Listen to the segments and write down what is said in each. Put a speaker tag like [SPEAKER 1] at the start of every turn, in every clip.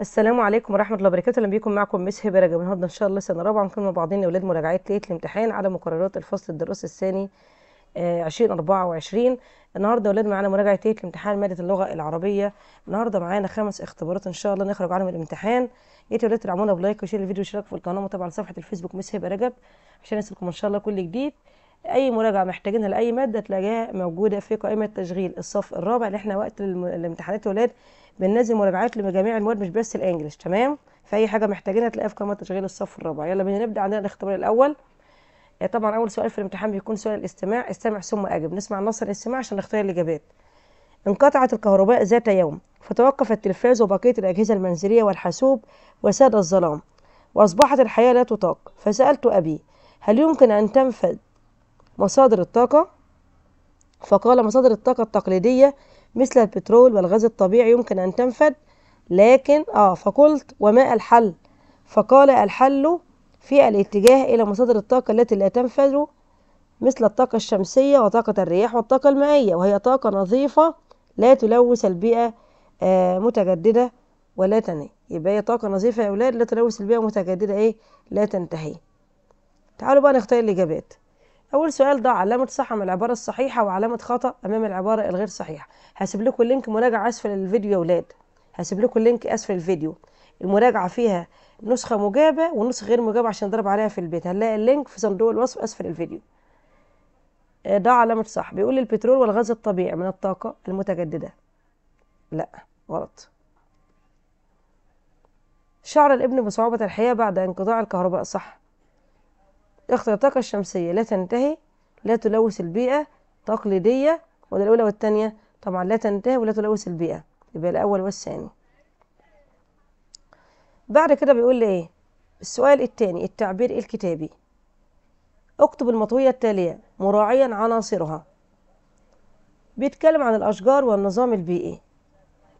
[SPEAKER 1] السلام عليكم ورحمه الله وبركاته اهلا بيكم معكم مس هبه رجب النهارده ان شاء الله سنه رابعه هنكون مع بعضنا اولاد مراجعه ليله الامتحان على مقررات الفصل الدراسي الثاني 2024 آه، النهارده اولاد معانا مراجعه ليله الامتحان ماده اللغه العربيه النهارده معانا خمس اختبارات ان شاء الله نخرج عنهم الامتحان يا ريت اولاد تدعمونا بلايك وشير الفيديو واشتراك في القناه وطبعا صفحه الفيسبوك مس هبه رجب عشان يصلكم ان شاء الله كل جديد اي مراجعه محتاجينها لاي ماده تلاقيها موجوده في قائمه تشغيل الصف الرابع اللي احنا وقت الامتحانات يا اولاد بننزل مراجعات لجميع المواد مش بس الانجليش تمام فاي حاجه محتاجينها تلاقيها في قائمه تشغيل الصف الرابع يلا بينا نبدا عندنا الاختبار الاول آه، طبعا اول سؤال في الامتحان بيكون سؤال الاستماع استمع ثم اجب نسمع نص الاستماع عشان نختار الاجابات انقطعت الكهرباء ذات يوم فتوقف التلفاز وبقيه الاجهزه المنزليه والحاسوب وساد الظلام واصبحت الحياه لا تطاق فسالت ابي هل يمكن ان تنفذ مصادر الطاقه فقال مصادر الطاقه التقليديه مثل البترول والغاز الطبيعي يمكن أن تنفد لكن آه فقلت وما الحل فقال الحل في الاتجاه إلى مصادر الطاقة التي لا تنفذ مثل الطاقة الشمسية وطاقة الرياح والطاقة المائية وهي طاقة نظيفة لا تلوث البيئة آه متجددة ولا تنهي يبقى هي طاقة نظيفة يا أولاد لا تلوث البيئة متجددة إيه لا تنتهي تعالوا بقى نختار الإجابات اول سؤال ضع علامه صح من العباره الصحيحه وعلامه خطا امام العباره الغير صحيحه هسيب لكم اللينك مراجعه اسفل الفيديو يا اولاد هسيب لكم اللينك اسفل الفيديو المراجعه فيها نسخه مجابه ونسخه غير مجابه عشان ضرب عليها في البيت هنلاقي اللينك في صندوق الوصف اسفل الفيديو ضع آه، علامه صح بيقول البترول والغاز الطبيعي من الطاقه المتجدده لا غلط شعر الابن بصعوبه الحياه بعد انقطاع الكهرباء صح اختر الطاقة الشمسية لا تنتهي لا تلوث البيئة تقليدية ولا الأولى والثانية طبعا لا تنتهي ولا تلوث البيئة يبقى الأول والثاني بعد كده بيقول لي إيه السؤال الثاني التعبير الكتابي اكتب المطوية التالية مراعيا عناصرها بيتكلم عن الأشجار والنظام البيئي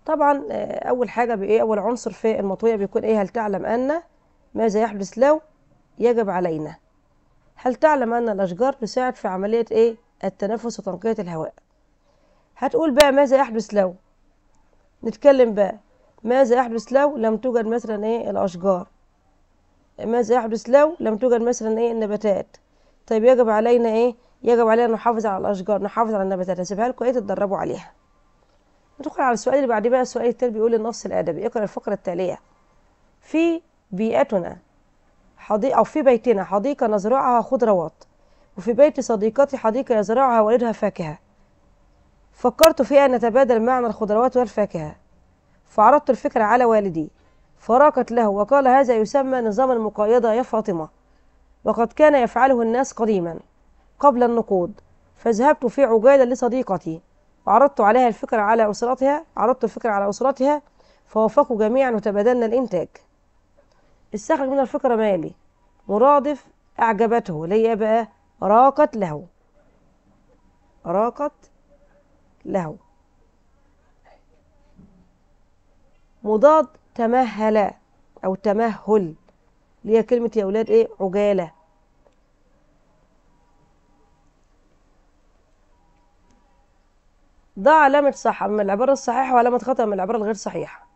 [SPEAKER 1] طبعا آه، أول حاجة بإيه أول عنصر في المطوية بيكون إيه هل تعلم أن ماذا يحدث لو يجب علينا هل تعلم أن الأشجار تساعد في عملية إيه؟ التنفس وتنقية الهواء هتقول بقى ماذا يحدث لو نتكلم بقى ماذا يحدث لو لم توجد مثلا إيه الأشجار ماذا يحدث لو لم توجد مثلا إيه النباتات طيب يجب علينا إيه يجب علينا نحافظ على الأشجار نحافظ على النباتات هسيبها لكم إيه تتدربوا عليها ندخل على السؤال اللي بعد بقى السؤال التالي بيقول النص الأدبي اقرأ الفقرة التالية في بيئتنا حديقة أو في بيتنا حديقة نزرعها خضروات وفي بيت صديقتي حديقة يزرعها والدها فاكهة فكرت في أن نتبادل معنا الخضروات والفاكهة فعرضت الفكرة على والدي فراقت له وقال هذا يسمى نظام المقايضة يا فاطمة وقد كان يفعله الناس قديما قبل النقود فذهبت في عجالة لصديقتي وعرضت عليها الفكرة على أسرتها عرضت الفكرة على أسرتها فوافقوا جميعا وتبادلنا الإنتاج استخرج من الفكرة مالي مرادف أعجبته اللي هي بقى راقت له راقت له مضاد تمهل أو تمهل اللي هي كلمة يا أولاد إيه عجالة ضع علامة صح من العبارة الصحيحة وعلامة خطأ من العبارة الغير صحيحة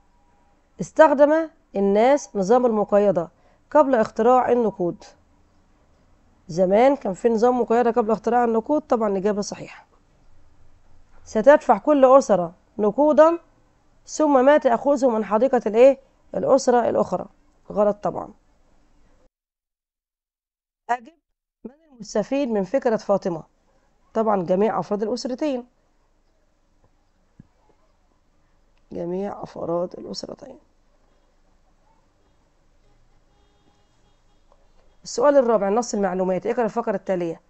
[SPEAKER 1] استخدم الناس نظام المقايضة قبل اختراع النقود زمان كان في نظام مقايضة قبل اختراع النقود طبعا الإجابة صحيحة ستدفع كل أسرة نقودا ثم ما تأخذه من حديقة الإيه؟ الأسرة الأخرى غلط طبعا أجب من المستفيد من فكرة فاطمة طبعا جميع أفراد الأسرتين جميع أفراد الأسرتين السؤال الرابع النص المعلوماتي اقرأ الفقرة التالية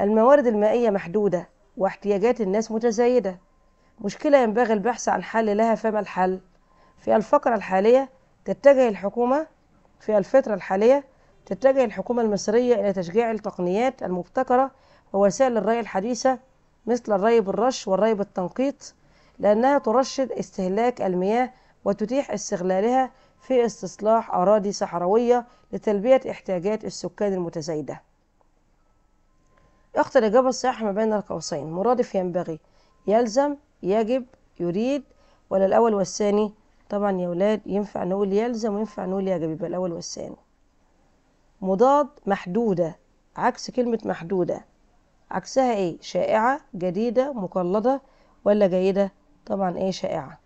[SPEAKER 1] الموارد المائية محدودة واحتياجات الناس متزايدة مشكلة ينبغي البحث عن حل لها فما الحل في الفقرة الحالية تتجه الحكومة في الفترة الحالية تتجه الحكومة المصرية إلى تشجيع التقنيات المبتكرة ووسائل الري الحديثة مثل الري بالرش والري بالتنقيط لأنها ترشد استهلاك المياه وتتيح استغلالها في استصلاح أراضي صحراوية لتلبية احتياجات السكان المتزايدة اختر الإجابة الصحيحة ما بين القوسين مرادف ينبغي يلزم يجب يريد ولا الأول والثاني طبعا يا ولاد ينفع نقول يلزم وينفع نقول يجب يبقى الأول والثاني مضاد محدودة عكس كلمة محدودة عكسها ايه شائعة جديدة مقلدة ولا جيدة طبعا ايه شائعة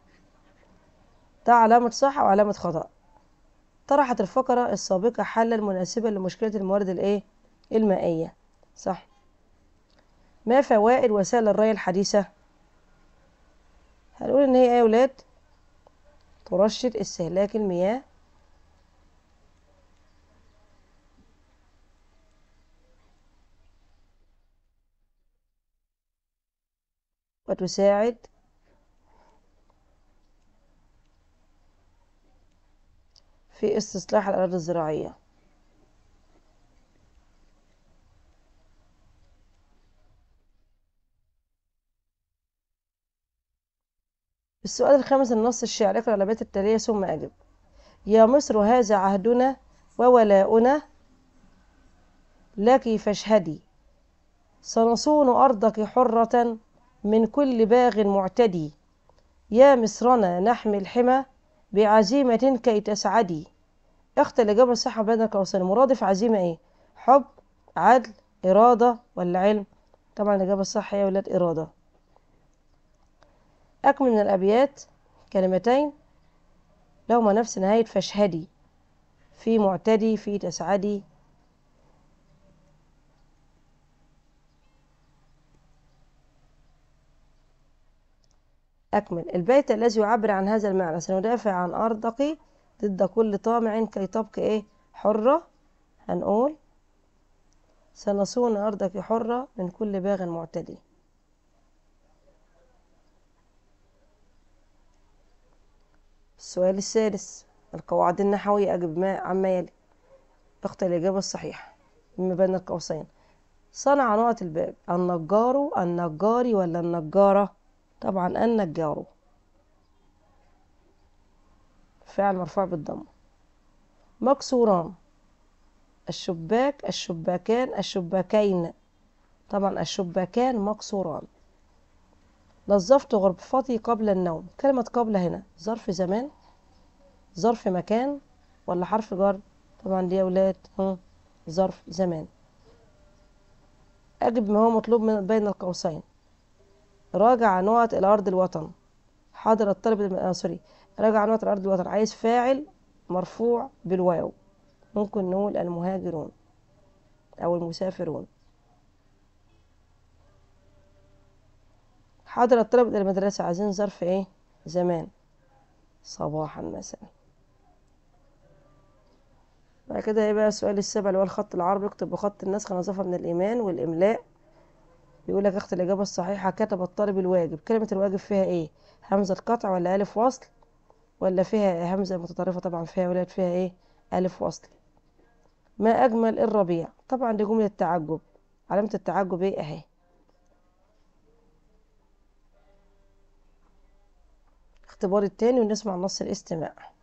[SPEAKER 1] ده علامة صح وعلامة خطأ طرحت الفقرة السابقة حلا مناسبا لمشكلة الموارد الايه المائية صح ما فوائد وسائل الري الحديثة هنقول ان هي ايه يا ولاد ترشد استهلاك المياه وتساعد في استصلاح الأراضي الزراعية السؤال الخامس النص الشعري اقرأ الأبيات التالية ثم أجب يا مصر هذا عهدنا وولاؤنا لك فاشهدي سنصون أرضك حرة من كل باغ معتدي يا مصرنا نحمي الحمى بعزيمة كي تسعدي اللي جاب الصحة بدنك أوصل مرادف عزيمة إيه حب عدل إرادة ولا علم طبعا الإجابة الصح هي ولاد إرادة أكمل من الأبيات كلمتين لهما نفس نهاية فاشهدي في معتدي في تسعدي أكمل البيت الذي يعبر عن هذا المعنى سندافع عن أرضك ضد كل طامع كي تبقي إيه حرة هنقول سنصون أرضك حرة من كل باغ معتدي السؤال السادس القواعد النحوية أجب ما عما يلي اختر الإجابة الصحيحة مما بين القوسين صنع نقط الباب النجار النجاري ولا النجارة طبعا النجار فعل مرفوع بالضم مكسوران الشباك الشباكان الشباكين طبعا الشباكان مكسوران نظفت غرفتي قبل النوم كلمة قبل هنا ظرف زمان ظرف مكان ولا حرف جر طبعا دي يا ولاد ظرف زمان أجب ما هو مطلوب من بين القوسين راجع نقط الارض الوطن حاضر الطالب آه سوري راجع نقط الارض الوطن عايز فاعل مرفوع بالواو ممكن نقول المهاجرون او المسافرون حاضر الطلبة المدرسة عايزين ظرف ايه زمان صباحا مثلا بعد كده هيبقى إيه السؤال السابع اللي هو الخط العربي اكتب بخط النسخة نظافة من الإيمان والإملاء بيقول لك اخت الاجابه الصحيحه كتب الطالب الواجب كلمه الواجب فيها ايه همزه قطع ولا الف وصل ولا فيها همزه متطرفه طبعا فيها ولا فيها ايه الف وصل ما اجمل الربيع طبعا دي جمله تعجب علامه التعجب ايه اهي اختبار التاني ونسمع نص الاستماع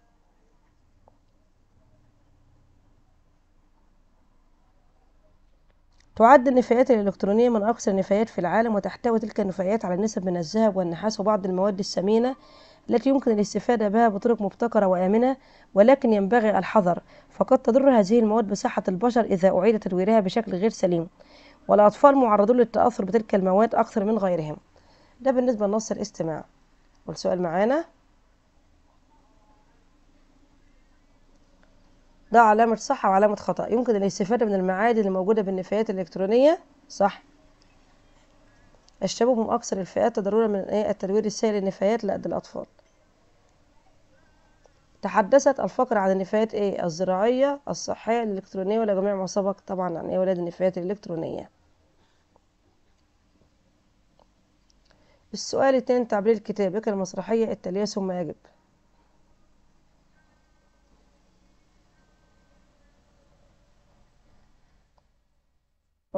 [SPEAKER 1] تعد النفايات الإلكترونية من أقصى النفايات في العالم وتحتوي تلك النفايات على نسب من الذهب والنحاس وبعض المواد الثمينة التي يمكن الاستفادة بها بطرق مبتكرة وآمنة ولكن ينبغي الحذر فقد تضر هذه المواد بصحة البشر إذا أعيد تدويرها بشكل غير سليم والأطفال معرضون للتأثر بتلك المواد أكثر من غيرهم ده بالنسبة لنص الاستماع والسؤال معانا ده علامة صح وعلامة خطأ يمكن الاستفادة من المعادن الموجودة بالنفايات الإلكترونية صح الشباب هم أكثر الفئات تضررا من التدوير السائل للنفايات لدى الأطفال تحدثت الفقرة عن النفايات ايه الزراعية الصحية الإلكترونية ولا ما سبق طبعا عن يعني ايه ولاد النفايات الإلكترونية السؤال التاني تعبير الكتاب المسرحية التالية ثم يجب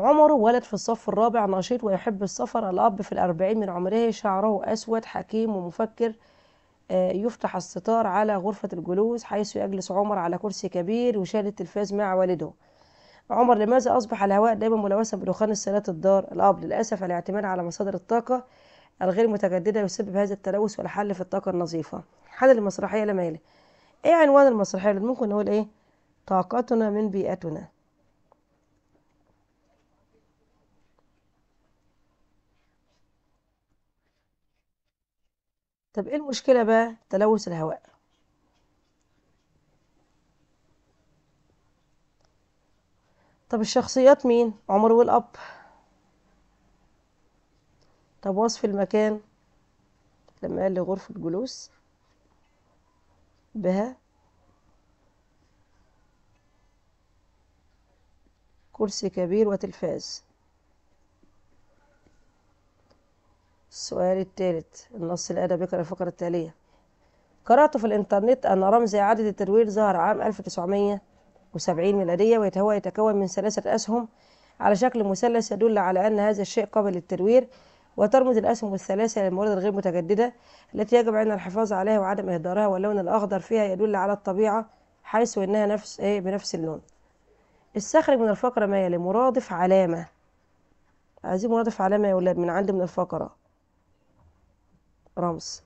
[SPEAKER 1] عمر ولد في الصف الرابع نشيط ويحب السفر الأب في الأربعين من عمره شعره أسود حكيم ومفكر آه، يفتح الستار على غرفة الجلوس حيث يجلس عمر على كرسي كبير يشاهد التلفاز مع والده عمر لماذا أصبح الهواء دائما ملوثا بدخان السيارات الدار الأب للأسف الاعتماد على مصادر الطاقة الغير متجددة يسبب هذا التلوث والحل في الطاقة النظيفة حل المسرحية لما إيه عنوان المسرحية اللي ممكن نقول إيه طاقتنا من بيئتنا طب ايه المشكلة بقى تلوث الهواء طب الشخصيات مين عمر والأب طب وصف المكان لما قال لي غرفة جلوس بها كرسي كبير وتلفاز السؤال الثالث النص الأدبي يقرأ الفقرة التالية قرأت في الإنترنت أن رمز إعادة التدوير ظهر عام 1970 ميلادية وهو يتكون من ثلاثة أسهم على شكل مثلث يدل على أن هذا الشيء قابل للتدوير وترمز الأسهم الثلاثة للموارد الغير متجددة التي يجب علينا الحفاظ عليها وعدم إهدارها واللون الأخضر فيها يدل على الطبيعة حيث إنها نفس إيه بنفس اللون استخرج من الفقرة ما يلي مرادف علامة عايزين مرادف علامة يا ولاد من عندي من الفقرة رمز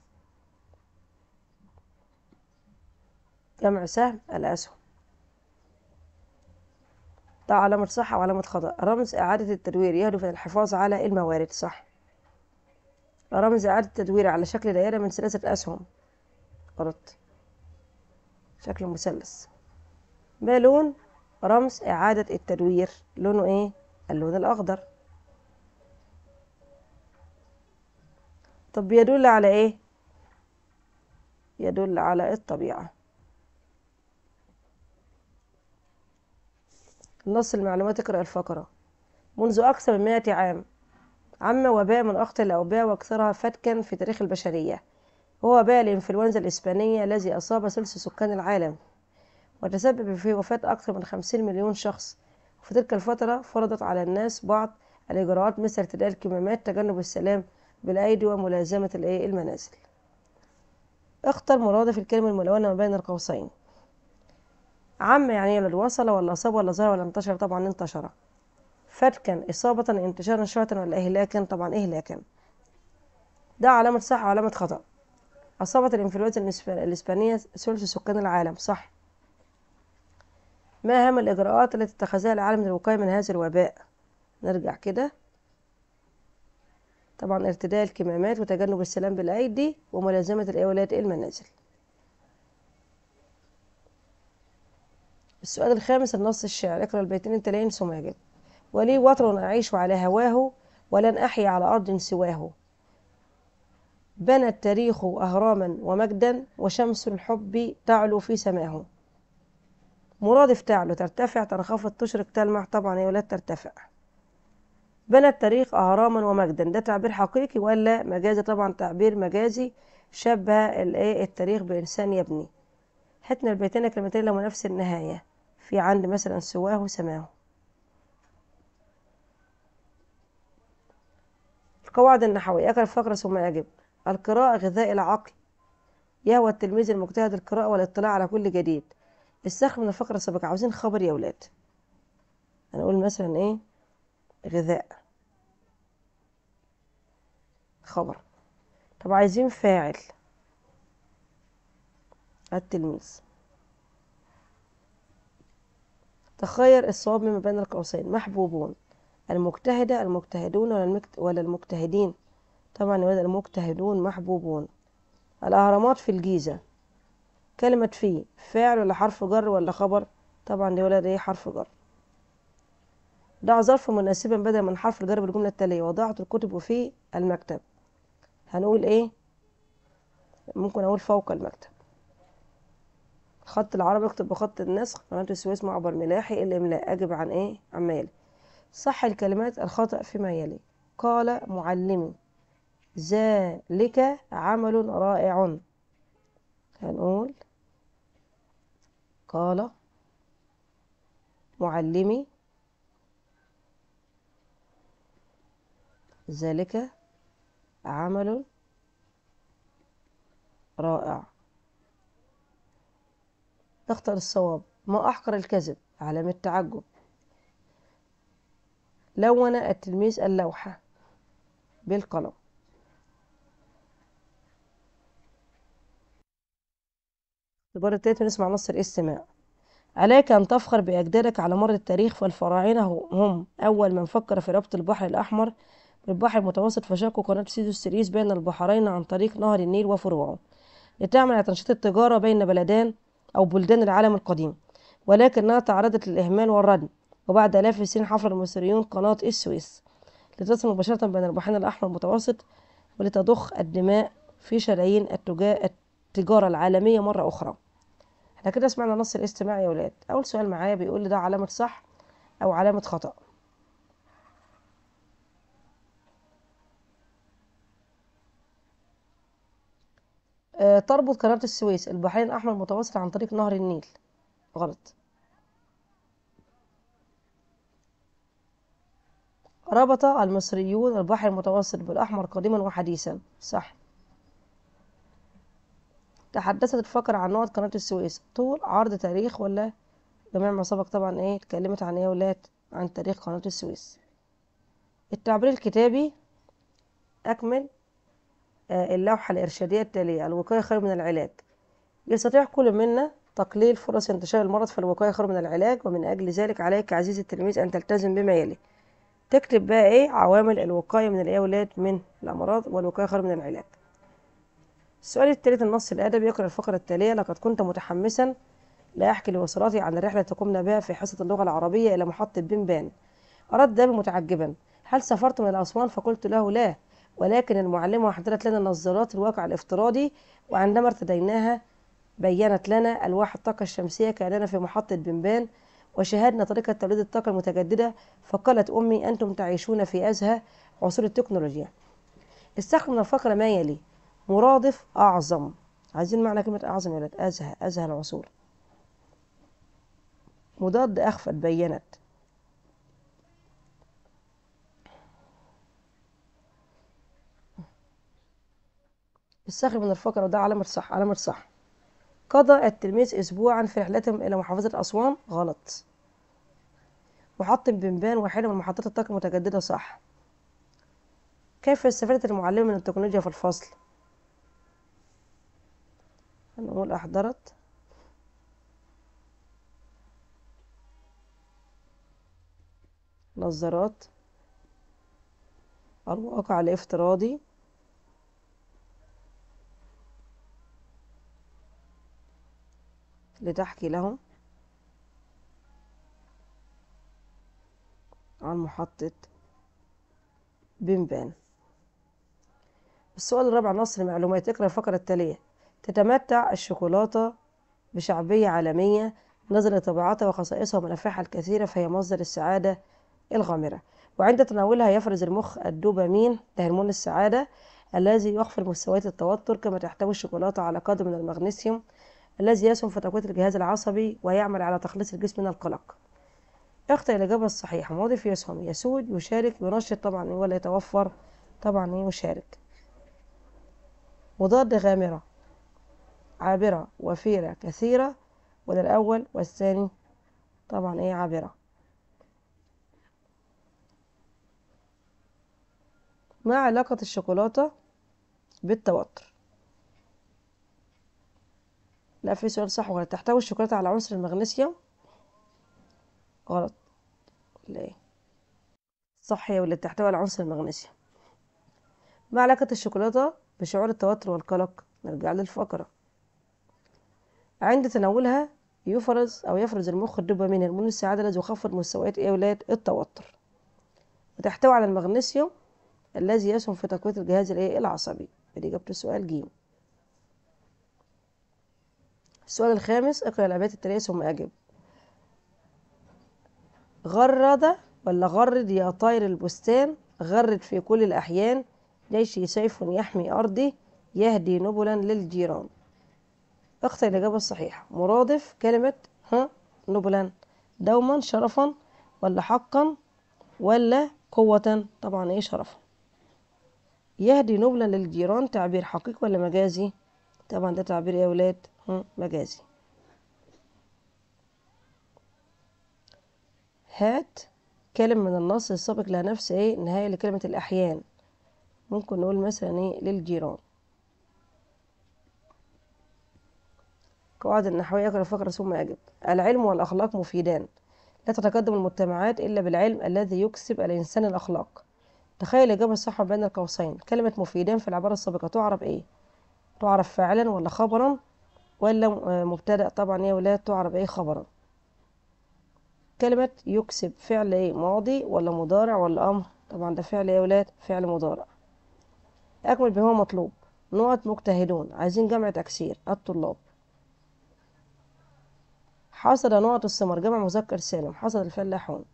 [SPEAKER 1] جمع سهم الأسهم ده علامة صح وعلامة خطأ رمز إعادة التدوير يهدف إلى الحفاظ على الموارد صح رمز إعادة التدوير على شكل دائرة من ثلاثة أسهم غلط شكل مثلث ما لون رمز إعادة التدوير لونه إيه اللون الأخضر طب يدل على إيه؟ يدل على الطبيعة نص المعلومات اقرأ الفقرة منذ أكثر من مائة عام عم وباء من أخطر الأوباء وأكثرها فتكا في تاريخ البشرية هو وباء الإنفلونزا الإسبانية الذي أصاب ثلث سكان العالم وتسبب في وفاة أكثر من خمسين مليون شخص وفي تلك الفترة فرضت على الناس بعض الإجراءات مثل ارتداء الكمامات تجنب السلام بالأيدي وملازمة الإيه إيه المنازل اختر مرادف الكلمة الملونة ما بين القوسين عم يعني ولا وصل ولا أصاب ولا ظهر ولا انتشر طبعا انتشر فتكا إصابة انتشارا شوية ولا إهلاكا طبعا إهلاكا ده علامة صح وعلامة خطأ أصابت الإنفلونزا الإسبانية ثلث سكان العالم صح ما أهم الإجراءات التي اتخذها العالم للوقاية من هذا الوباء نرجع كده طبعا ارتداء الكمامات وتجنب السلام بالأيدي وملازمة الأولاد المنازل السؤال الخامس النص الشعر اقرأ البيتين التاليين سماجد ولي وطن أعيش على هواه ولن أحيا على أرض سواه بنى التاريخ أهراما ومجدا وشمس الحب تعلو في سماه مرادف تعلو ترتفع تنخفض تشرق تلمع طبعا يا ولاد ترتفع بنى التاريخ أهراما ومجدا ده تعبير حقيقي ولا مجازي طبعا تعبير مجازي شبه الايه التاريخ بإنسان يبني حتنا البيتين كلمتين لهم نفس النهاية في عند مثلا سواه وسماه القواعد النحوية أكل الفقرة ثم يجب القراءة غذاء العقل يهوى التلميذ المجتهد القراءة والاطلاع على كل جديد السخ من الفقرة السابقة عاوزين خبر يا ولاد هنقول مثلا ايه غذاء خبر طب عايزين فاعل التلميذ تخير الصواب مما بين القوسين محبوبون المجتهدة المجتهدون ولا, المجتهدين طبعا يبقى المجتهدون محبوبون الأهرامات في الجيزة كلمة في فاعل ولا حرف جر ولا خبر طبعا دي ولا ايه حرف جر ضع ظرفا مناسبا بدلا من حرف الجر بالجملة التالية وضعت الكتب في المكتب هنقول ايه ممكن اقول فوق المكتب خط العربي اكتب بخط النسخ قناة السويس معبر ملاحي إيه الاملاء اجب عن ايه عما يلي صح الكلمات الخطأ فيما يلي قال معلمي ذلك عمل رائع هنقول قال معلمي ذلك عمل رائع اختر الصواب ما أحقر الكذب علامة تعجب لون التلميذ اللوحة بالقلم الاختبار التالت نسمع نص استماع عليك أن تفخر بأجدادك على مر التاريخ فالفراعنة هم أول من فكر في ربط البحر الأحمر البحر المتوسط فشقوا قناة السريس بين البحرين عن طريق نهر النيل وفروعه لتعمل على تنشيط التجارة بين بلدان أو بلدان العالم القديم ولكنها تعرضت للإهمال والردم وبعد آلاف السنين حفر المصريون قناة السويس لتصل مباشرة بين البحرين الأحمر المتوسط ولتضخ الدماء في شرايين التجارة العالمية مرة أخرى احنا كده سمعنا نص الاستماع يا ولاد أول سؤال معايا بيقول لي ده علامة صح أو علامة خطأ آه، تربط قناة السويس البحرين الأحمر المتوسط عن طريق نهر النيل غلط ربط المصريون البحر المتوسط بالأحمر قديما وحديثا صح تحدثت الفقرة عن نقط قناة السويس طول عرض تاريخ ولا جميع ما سبق طبعا ايه اتكلمت عن ايه ولات عن تاريخ قناة السويس التعبير الكتابي أكمل آه، اللوحة الإرشادية التالية الوقاية خير من العلاج يستطيع كل منا تقليل فرص انتشار المرض فالوقاية خير من العلاج ومن أجل ذلك عليك عزيزي التلميذ أن تلتزم بما يلي تكتب بقى إيه عوامل الوقاية من الأولاد من الأمراض والوقاية خير من العلاج السؤال الثالث النص الأدبي يقرأ الفقرة التالية لقد كنت متحمسا لا أحكي لوصلاتي عن الرحلة التي قمنا بها في حصة اللغة العربية إلى محطة بنبان أردت دابل متعجبا هل سافرت من الأسوان فقلت له لا ولكن المعلمة حضرت لنا نظارات الواقع الافتراضي وعندما ارتديناها بيّنت لنا ألواح الطاقة الشمسية كأننا في محطة بنبان وشاهدنا طريقة توليد الطاقة المتجددة فقالت أمي أنتم تعيشون في أزهى عصور التكنولوجيا استخدم الفقرة ما يلي مرادف أعظم عايزين معنى كلمة أعظم يا أزهى أزهى العصور مضاد أخفت بيّنت بالصخر من الفقر وده علامة صح علامة صح قضى التلميذ أسبوعا في رحلتهم إلى محافظة أسوان غلط محطم بنبان واحدة من محطات الطاقة المتجددة صح كيف استفادت المعلمة من التكنولوجيا في الفصل؟ هنقول أحضرت نظارات الواقع الافتراضي لتحكي لهم عن محطة بنبان السؤال الرابع نصر معلومات اقرأ الفقرة التالية تتمتع الشوكولاتة بشعبية عالمية نظرا لطبيعتها وخصائصها ومنافعها الكثيرة فهي مصدر السعادة الغامرة وعند تناولها يفرز المخ الدوبامين هرمون السعادة الذي يخفض مستويات التوتر كما تحتوي الشوكولاتة على قدر من المغنيسيوم الذي يسهم في تقوية الجهاز العصبي ويعمل على تخليص الجسم من القلق اختر الإجابة الصحيحة موظف يسهم يسود يشارك ينشط طبعا ولا يتوفر طبعا يشارك مضاد غامرة عابرة وفيرة كثيرة وده الأول والثاني طبعا ايه عابرة ما علاقة الشوكولاتة بالتوتر لا في سؤال صح وغلط تحتوي الشوكولاتة على عنصر المغنيسيوم غلط لا صح يا ولا تحتوي على عنصر المغنيسيوم ما علاقة الشوكولاتة بشعور التوتر والقلق نرجع للفقرة عند تناولها يفرز أو يفرز المخ الدوبامين هرمون السعادة الذي يخفض مستويات إيه ولاد التوتر وتحتوي على المغنيسيوم الذي يسهم في تقوية الجهاز العصبي ادي إجابة السؤال جيم السؤال الخامس اقرأ الأبيات التالية ثم أجب غرد ولا غرد يا طير البستان غرد في كل الأحيان جيشي سيف يحمي أرضي يهدي نبلا للجيران اختر الإجابة الصحيحة مرادف كلمة ها نبلا دوما شرفا ولا حقا ولا قوة طبعا ايه شرفا يهدي نبلا للجيران تعبير حقيقي ولا مجازي طبعا ده تعبير ايه يا ولاد مجازي هات كلمة من النص السابق لها نفس ايه نهاية لكلمة الأحيان ممكن نقول مثلا ايه للجيران قواعد النحوية اقرأ فقرة ثم أجب العلم والأخلاق مفيدان لا تتقدم المجتمعات إلا بالعلم الذي يكسب الإنسان الأخلاق تخيل الإجابة الصح بين القوسين كلمة مفيدان في العبارة السابقة تعرب ايه تعرف فعلا ولا خبرا ولا آه، مبتدأ طبعا يا ولا تعرف ايه خبرا كلمة يكسب فعل ايه ماضي ولا مضارع ولا امر طبعا ده فعل ايه ولاد فعل مضارع اكمل بما مطلوب نقط مجتهدون عايزين جمع تكسير الطلاب حصل نقط السمر جمع مذكر سالم حصل الفلاحون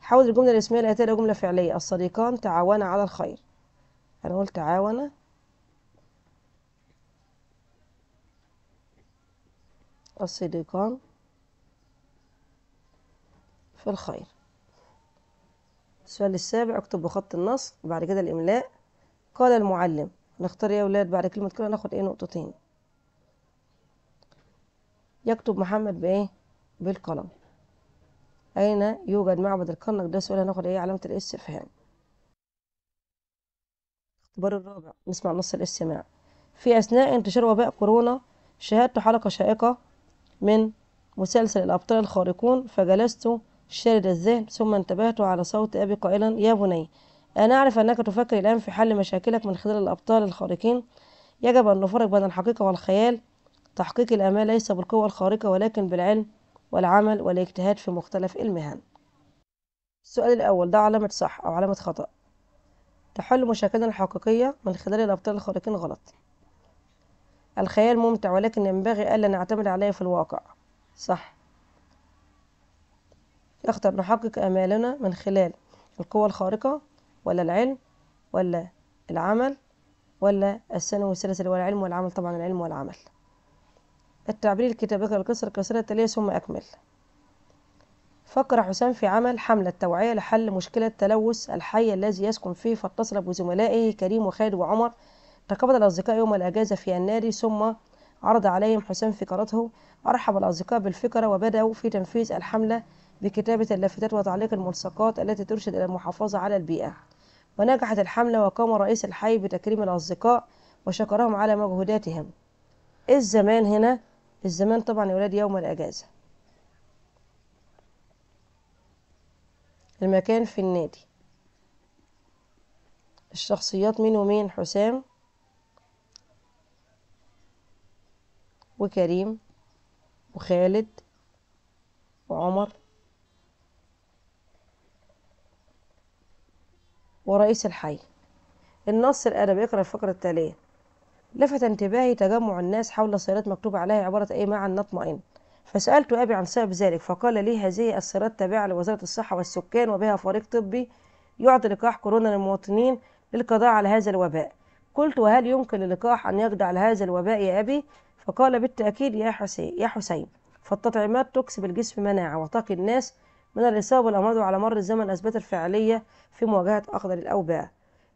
[SPEAKER 1] حول الجملة الاسمية الاتية جملة فعلية الصديقان تعاونا على الخير أنا قلت عاون الصديقان في الخير السؤال السابع اكتب بخط النص وبعد كده الإملاء قال المعلم نختار يا أولاد بعد كلمة كده ناخد إيه نقطتين يكتب محمد بإيه بالقلم أين يوجد معبد الكرنك ده سؤال هناخد إيه علامة الاستفهام الاختبار الرابع نسمع نص الاستماع في أثناء انتشار وباء كورونا شاهدت حلقة شائقة من مسلسل الأبطال الخارقون فجلست شارد الذهن ثم انتبهت على صوت أبي قائلا يا بني أنا أعرف أنك تفكر الآن في حل مشاكلك من خلال الأبطال الخارقين يجب أن نفرق بين الحقيقة والخيال تحقيق الآمال ليس بالقوة الخارقة ولكن بالعلم والعمل والاجتهاد في مختلف المهن السؤال الأول ده علامة صح أو علامة خطأ تحل مشاكلنا الحقيقية من خلال الأبطال الخارقين غلط الخيال ممتع ولكن ينبغي ألا نعتمد عليه في الواقع صح نختار نحقق آمالنا من خلال القوة الخارقة ولا العلم ولا العمل ولا الثانوي ولا والعلم والعمل طبعا العلم والعمل التعبير الكتابي كالكسر القصيرة تلية ثم أكمل فكر حسام في عمل حملة توعية لحل مشكلة تلوث الحي الذي يسكن فيه فاتصل بزملائه كريم وخالد وعمر تقابل الأصدقاء يوم الأجازة في الناري ثم عرض عليهم حسام فكرته أرحب الأصدقاء بالفكرة وبدأوا في تنفيذ الحملة بكتابة اللافتات وتعليق الملصقات التي ترشد إلى المحافظة على البيئة ونجحت الحملة وقام رئيس الحي بتكريم الأصدقاء وشكرهم على مجهوداتهم الزمان هنا الزمان طبعا يولد يوم الأجازة المكان في النادي الشخصيات مين ومين حسام وكريم وخالد وعمر ورئيس الحي النص الأدبي يقرأ الفقرة التالية لفت انتباهي تجمع الناس حول سيارات مكتوب عليها عبارة إيه معا نطمئن فسألت أبي عن سبب ذلك فقال لي هذه السيارات تابعة لوزارة الصحة والسكان وبها فريق طبي يعطي لقاح كورونا للمواطنين للقضاء على هذا الوباء قلت وهل يمكن للقاح أن يقضي على هذا الوباء يا أبي فقال بالتأكيد يا حسين يا حسين فالتطعيمات تكسب الجسم مناعة وتقي الناس من الإصابة بالأمراض وعلى مر الزمن أثبت الفعالية في مواجهة أخضر الأوباء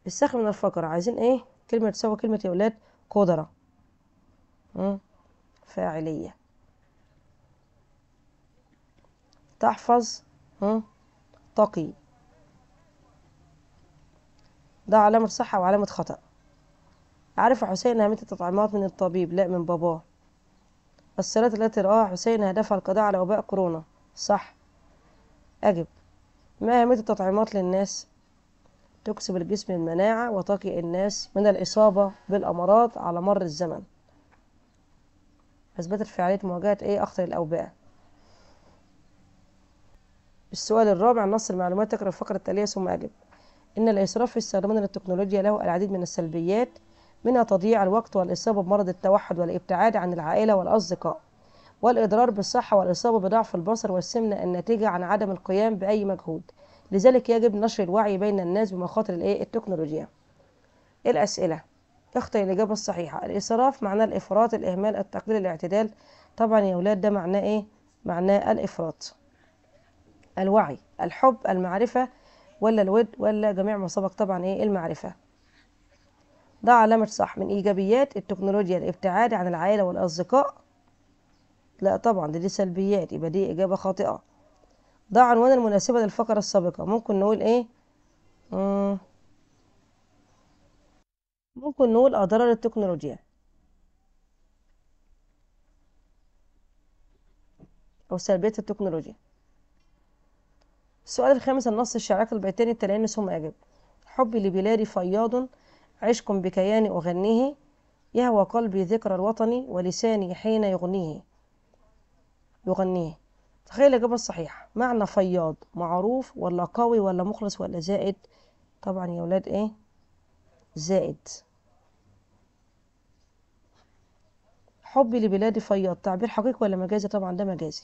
[SPEAKER 1] السخ من الفقرة عايزين إيه كلمة تساوي كلمة يا ولاد قدرة فاعلية تحفظ تقي ده علامة صحة وعلامة خطأ عارف حسين أهمية التطعيمات من الطبيب لا من باباه الصلاة التي رآها حسين هدفها القضاء على وباء كورونا صح أجب ما أهمية التطعيمات للناس تكسب الجسم المناعة وتقي الناس من الإصابة بالأمراض على مر الزمن أثبتت فعالية مواجهة أي أخطر الأوبئة بالسؤال الرابع نص المعلومات تقرا الفقرة التالية ثم أجب إن الإسراف في استخدامنا للتكنولوجيا له العديد من السلبيات منها تضييع الوقت والإصابة بمرض التوحد والابتعاد عن العائلة والأصدقاء والإضرار بالصحة والإصابة بضعف البصر والسمنة الناتجة عن عدم القيام بأي مجهود لذلك يجب نشر الوعي بين الناس بمخاطر الإيه التكنولوجيا الأسئلة اختي الإجابة الصحيحة الإسراف معناه الإفراط الإهمال التقليل الاعتدال طبعا يا أولاد ده معناه إيه؟ معناه الإفراط الوعي الحب المعرفة ولا الود ولا جميع ما سبق طبعا ايه المعرفة ده علامة صح من إيجابيات التكنولوجيا الابتعاد عن العائلة والأصدقاء لا طبعا دي, دي سلبيات يبقى دي إجابة خاطئة ده عنوان المناسبة للفقرة السابقة ممكن نقول ايه ممكن نقول أضرار التكنولوجيا أو سلبيات التكنولوجيا السؤال الخامس النص الشعراك البيتين التلانس هم أجب حبي لبلادي فياض عشق بكياني أغنيه يهوى قلبي ذكر الوطن ولساني حين يغنيه يغنيه تخيل الإجابة الصحيحة معنى فياض معروف ولا قوي ولا مخلص ولا زائد طبعا يا ولاد ايه زائد حبي لبلادي فياض تعبير حقيقي ولا مجازي طبعا ده مجازي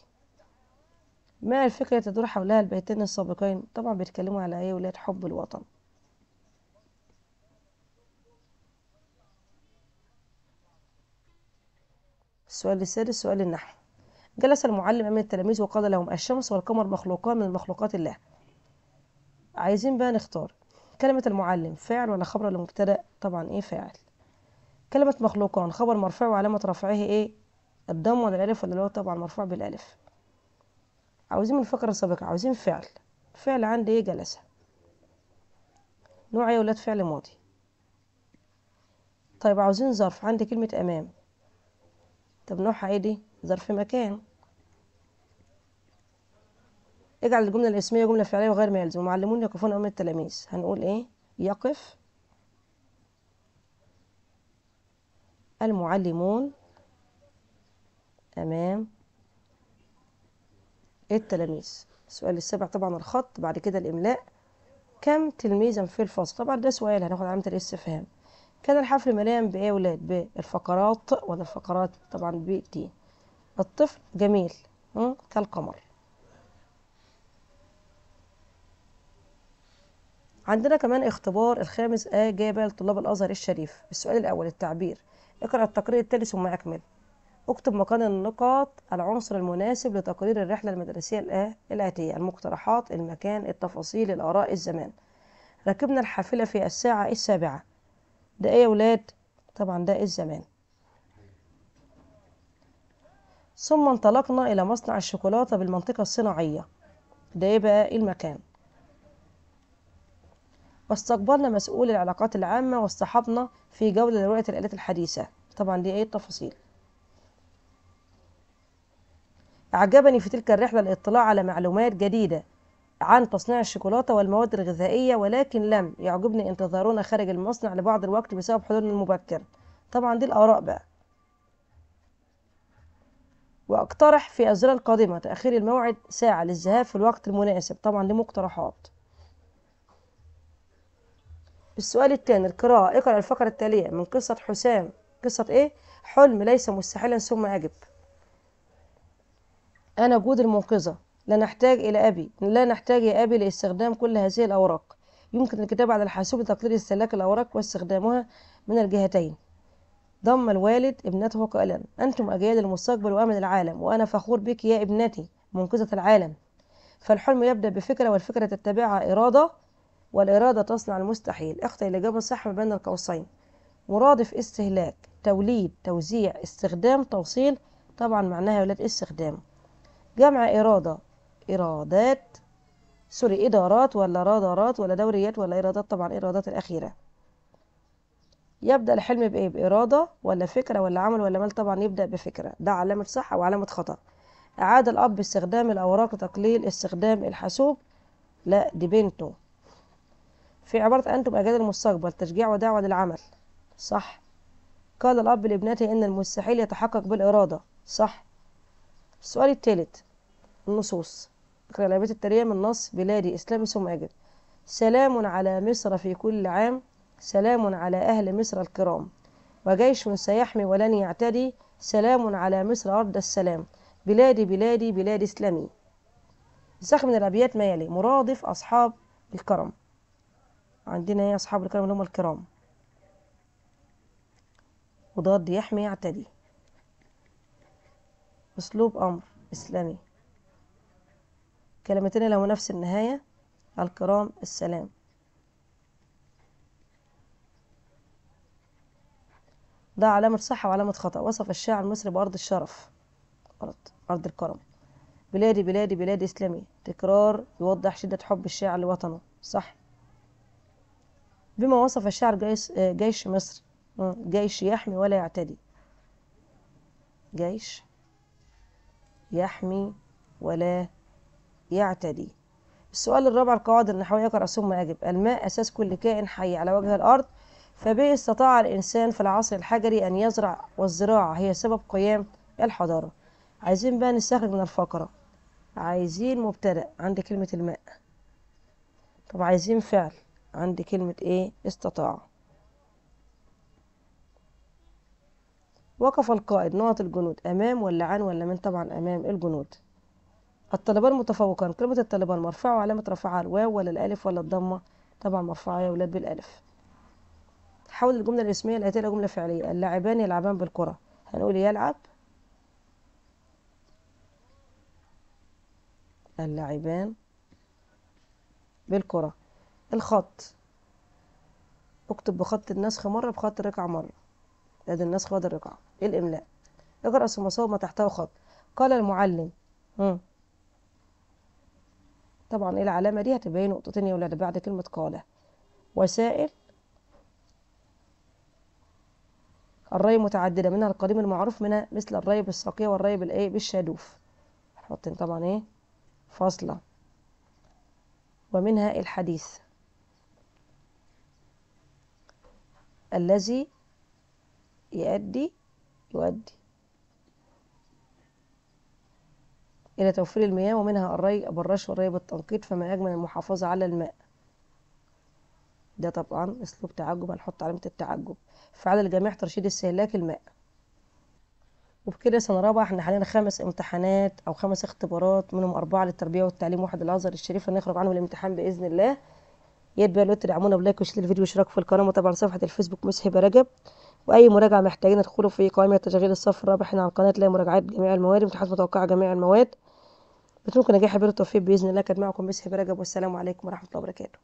[SPEAKER 1] ما الفكرة تدور حولها البيتين السابقين طبعا بيتكلموا على ايه ولاد حب الوطن السؤال السادس سؤال النحو جلس المعلم امام التلاميذ وقال لهم الشمس والقمر مخلوقان من مخلوقات الله عايزين بقى نختار كلمة المعلم فاعل ولا خبر ولا مبتدأ طبعا ايه فاعل كلمة مخلوقان خبر مرفوع وعلامة رفعه ايه الضم ولا الالف ولا الواو طبعا مرفوع بالالف عاوزين من الفقرة السابقة عاوزين فعل فعل عندي ايه جلسة نوع إيه يا ولاد فعل ماضي طيب عاوزين ظرف عندي كلمة أمام طب نوعها ايه دي ظرف مكان اجعل الجملة الاسمية جملة فعلية وغير ما يلزم معلمون يقفون أمام التلاميذ هنقول ايه يقف المعلمون أمام التلاميذ السؤال السابع طبعا الخط بعد كده الإملاء كم تلميذا في الفصل طبعا ده سؤال هناخد علامة الاستفهام كان الحفل مليان بإيه يا ولاد بالفقرات ولا الفقرات طبعا ب دي الطفل جميل كالقمر عندنا كمان اختبار الخامس أجابة آية طلاب الأزهر الشريف السؤال الأول التعبير اقرأ التقرير التالي ثم أكمل اكتب مكان النقاط العنصر المناسب لتقرير الرحلة المدرسية الآتية المقترحات المكان التفاصيل الآراء الزمان ركبنا الحافلة في الساعة السابعة ده ايه يا ولاد طبعا ده الزمان ثم انطلقنا إلى مصنع الشوكولاتة بالمنطقة الصناعية ده ايه بقى إيه المكان واستقبلنا مسؤول العلاقات العامة واصطحبنا في جولة لرؤية الآلات الحديثة طبعا دي ايه التفاصيل أعجبني في تلك الرحلة الاطلاع على معلومات جديدة عن تصنيع الشوكولاتة والمواد الغذائية ولكن لم يعجبني انتظارنا خارج المصنع لبعض الوقت بسبب حضورنا المبكر طبعا دي الآراء بقى وأقترح في الزيارة القادمة تأخير الموعد ساعة للذهاب في الوقت المناسب طبعا دي مقترحات السؤال الثاني القراءة اقرأ الفقرة التالية من قصة حسام قصة ايه؟ حلم ليس مستحيلا ثم أجب أنا جود المنقذة لا نحتاج إلى أبي لا نحتاج يا أبي لاستخدام كل هذه الأوراق يمكن الكتابة على الحاسوب لتقدير استهلاك الأوراق واستخدامها من الجهتين ضم الوالد ابنته قائلا أنتم أجيال المستقبل وأمل العالم وأنا فخور بك يا ابنتي منقذة العالم فالحلم يبدأ بفكرة والفكرة تتبعها إرادة والإرادة تصنع المستحيل اختر الإجابة الصح ما بين القوسين مرادف استهلاك توليد توزيع استخدام توصيل طبعا معناها يا ولاد استخدام جمع إرادة إرادات سوري إدارات ولا رادارات ولا دوريات ولا إرادات طبعا إرادات الأخيرة يبدأ الحلم بإيه بإرادة ولا فكرة ولا عمل ولا مال طبعا يبدأ بفكرة ده علامة صح وعلامة خطأ أعاد الأب استخدام الأوراق تقليل استخدام الحاسوب لا دي بنته في عبارة أنتم أجاد المستقبل تشجيع ودعوة للعمل صح قال الأب لابنته إن المستحيل يتحقق بالإرادة صح السؤال الثالث النصوص اقرأ علامات التالية من نص بلادي إسلامي ثم أجد سلام على مصر في كل عام سلام على أهل مصر الكرام وجيش سيحمي ولن يعتدي سلام على مصر أرض السلام بلادي بلادي بلادي إسلامي نسخ من الأبيات ما يلي مرادف أصحاب الكرم عندنا ايه أصحاب الكرم اللي هم الكرام وضاد يحمي يعتدي أسلوب أمر إسلامي كلمتين له نفس النهاية الكرام السلام ده علامة صح وعلامة خطأ وصف الشاعر المصري بأرض الشرف غلط أرض الكرم بلادي بلادي بلادي إسلامي تكرار يوضح شدة حب الشاعر لوطنه صح بما وصف الشاعر جيش, جيش مصر جيش يحمي ولا يعتدي جيش يحمي ولا يعتدي السؤال الرابع القواعد النحوية ثم يجب الماء أساس كل كائن حي على وجه الأرض فبه استطاع الإنسان في العصر الحجري أن يزرع والزراعة هي سبب قيام الحضارة عايزين بقى نستخرج من الفقرة عايزين مبتدأ عند كلمة الماء طب عايزين فعل عند كلمة ايه استطاع وقف القائد نقط الجنود أمام ولا عن ولا من طبعا أمام الجنود الطالبان متفوقان كلمة الطالبان مرفعه وعلامة رفعها الواو ولا الألف ولا الضمة طبعا مرفعة يا ولاد بالألف حول الجملة الاسمية الآتية جملة فعلية اللاعبان يلعبان بالكرة هنقول إيه يلعب اللاعبان بالكرة الخط اكتب بخط النسخ مرة بخط الرقعة مرة لدى النسخ وادي الرقعة إيه الإملاء اقرأ ثم صوب ما تحته خط قال المعلم طبعا العلامة دي هتبقى نقطتين يا ولاد بعد كلمة قال وسائل الري متعددة منها القديم المعروف منها مثل الري بالساقية والري بالإيه بالشادوف هنحط طبعا إيه فاصلة ومنها الحديث الذي يؤدي يؤدي إلى توفير المياه ومنها الري بالرش والري بالتنقيط فما أجمل المحافظة على الماء ده طبعا أسلوب تعجب هنحط علامة التعجب فعلى الجميع ترشيد استهلاك الماء وبكده سنة رابعة احنا حاليا خمس امتحانات أو خمس اختبارات منهم أربعة للتربية والتعليم واحد الأزهر الشريف هنخرج عنهم الامتحان بإذن الله يا ريت بقى لو تدعمونا بلايك وشير الفيديو واشتراك في القناة وطبعا صفحة الفيسبوك مسح برجب واي مراجعه محتاجين ادخلوا في قائمة تشغيل الصف الرابع هنا على القناه تلاقي مراجعات جميع المواد امتحانات متوقعه جميع المواد بترك نجاح التوفيق باذن الله كان معكم مسح رجب والسلام عليكم ورحمه الله وبركاته